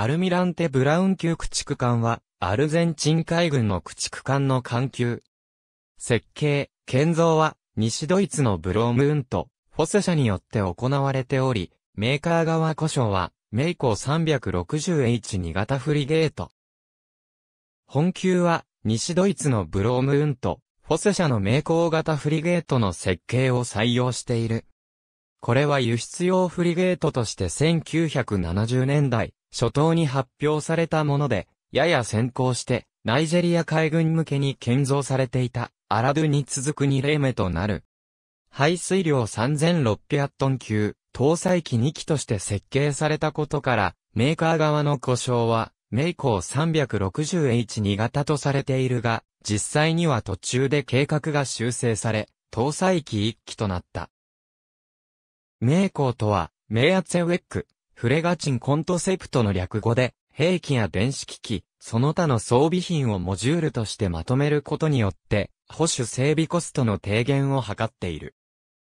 アルミランテ・ブラウン級駆逐艦は、アルゼンチン海軍の駆逐艦の艦級。設計、建造は、西ドイツのブロームーンと、フォセ社によって行われており、メーカー側故障は、メイコー 360H2 型フリゲート。本級は、西ドイツのブロームーンと、フォセ社の名工型フリゲートの設計を採用している。これは輸出用フリゲートとして1970年代、初頭に発表されたもので、やや先行して、ナイジェリア海軍向けに建造されていた、アラドゥに続く2例目となる。排水量3600トン級、搭載機2機として設計されたことから、メーカー側の故障は、メイコー 360H2 型とされているが、実際には途中で計画が修正され、搭載機1機となった。メイコーとは、メイアツェウェック、フレガチンコントセプトの略語で、兵器や電子機器、その他の装備品をモジュールとしてまとめることによって、保守整備コストの低減を図っている。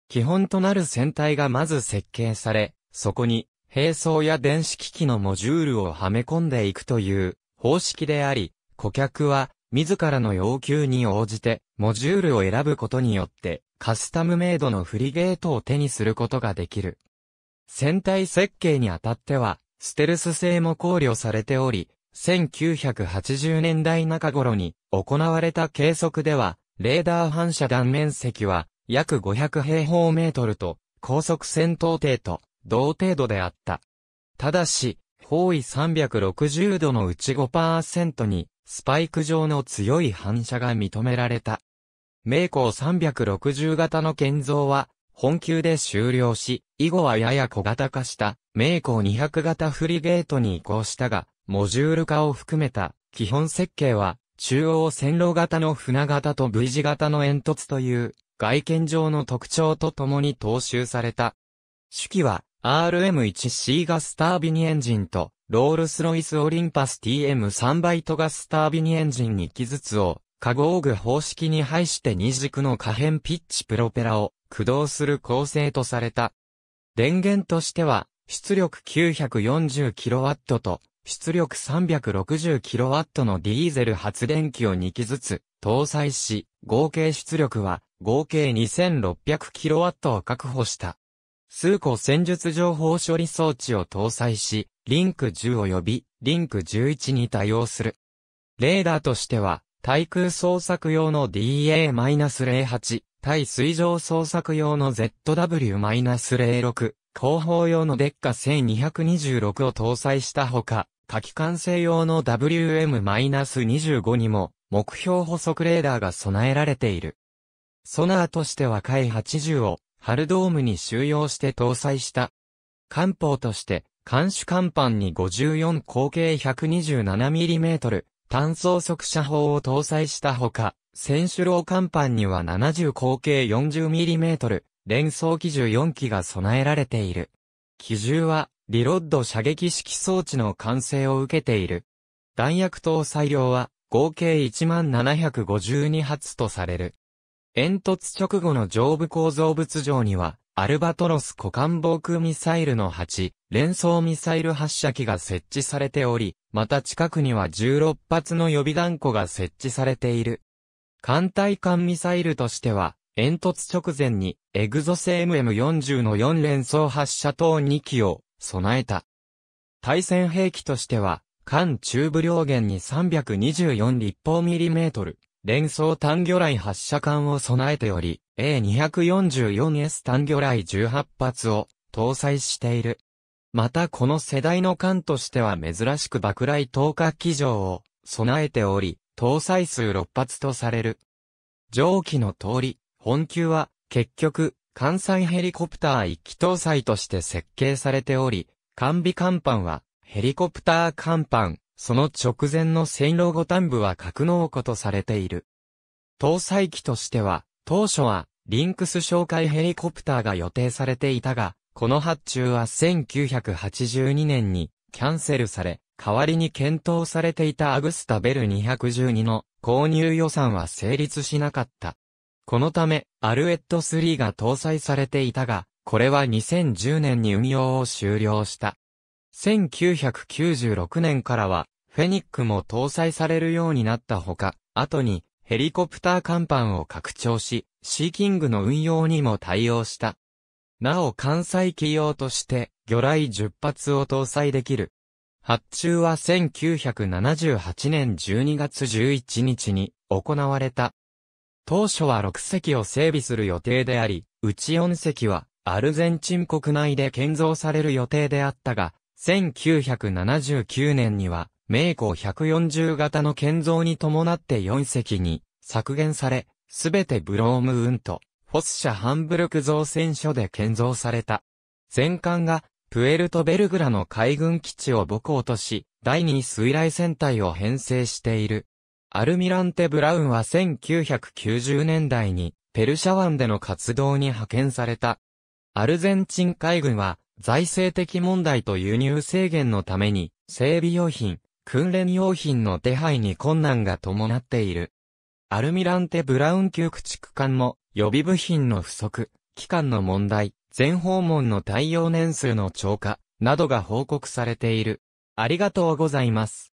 基本となる船体がまず設計され、そこに、兵装や電子機器のモジュールをはめ込んでいくという方式であり、顧客は自らの要求に応じてモジュールを選ぶことによってカスタムメイドのフリゲートを手にすることができる。船体設計にあたっては、ステルス性も考慮されており、1980年代中頃に行われた計測では、レーダー反射断面積は約500平方メートルと、高速戦闘艇と同程度であった。ただし、方位360度のうち5%にスパイク状の強い反射が認められた。名工360型の建造は本級で終了し、以後はやや小型化した、名工200型フリゲートに移行したが、モジュール化を含めた、基本設計は、中央線路型の船型と V 字型の煙突という、外見上の特徴とともに踏襲された。主機は、RM1C ガスタービニエンジンと、ロールスロイスオリンパス TM3 バイトガスタービニエンジン2機ずつを、化合具方式に配して二軸の可変ピッチプロペラを駆動する構成とされた。電源としては、出力 940kW と、出力 360kW のディーゼル発電機を2機ずつ搭載し、合計出力は合計 2600kW を確保した。数個戦術情報処理装置を搭載し、リンク10及びリンク11に対応する。レーダーとしては、対空捜索用の DA-08 対水上捜索用の ZW-06、後方用のデッカ1226を搭載したほか、火器管制用の WM-25 にも、目標補足レーダーが備えられている。ソナーとしては海80を、ハルドームに収容して搭載した。艦砲として、艦首艦板に54口径 127mm、単装速射砲を搭載したほか、選手楼甲板には70口径 40mm、連装機銃4機が備えられている。機銃は、リロッド射撃式装置の完成を受けている。弾薬搭載量は、合計1752発とされる。煙突直後の上部構造物上には、アルバトロス股間防空ミサイルの8、連装ミサイル発射機が設置されており、また近くには16発の予備弾庫が設置されている。艦隊艦ミサイルとしては、煙突直前に、エグゾス MM40 の4連装発射等2機を備えた。対戦兵器としては、艦中部両舷に324立方ミリメートル、連装単魚雷発射艦を備えており、A244S 単魚雷18発を搭載している。またこの世代の艦としては珍しく爆雷投下機場を備えており、搭載数6発とされる。上記の通り、本級は、結局、艦載ヘリコプター1機搭載として設計されており、完備甲板は、ヘリコプター甲板、その直前の線路護端部は格納庫とされている。搭載機としては、当初は、リンクス紹介ヘリコプターが予定されていたが、この発注は1982年にキャンセルされ、代わりに検討されていたアグスタベル212の購入予算は成立しなかった。このため、アルエット3が搭載されていたが、これは2010年に運用を終了した。1996年からは、フェニックも搭載されるようになったほか、後にヘリコプター甲板を拡張し、シーキングの運用にも対応した。なお関西企業として、魚雷10発を搭載できる発注は1978年12月11日に行われた。当初は6隻を整備する予定であり、うち4隻はアルゼンチン国内で建造される予定であったが、1979年には、名工140型の建造に伴って4隻に削減され、すべてブロームウント、フォス社ハンブルク造船所で建造された。全艦がプエルトベルグラの海軍基地を母港とし、第二水雷戦隊を編成している。アルミランテ・ブラウンは1990年代に、ペルシャ湾での活動に派遣された。アルゼンチン海軍は、財政的問題と輸入制限のために、整備用品、訓練用品の手配に困難が伴っている。アルミランテ・ブラウン級駆逐艦も、予備部品の不足、期間の問題、全訪問の対応年数の超過などが報告されている。ありがとうございます。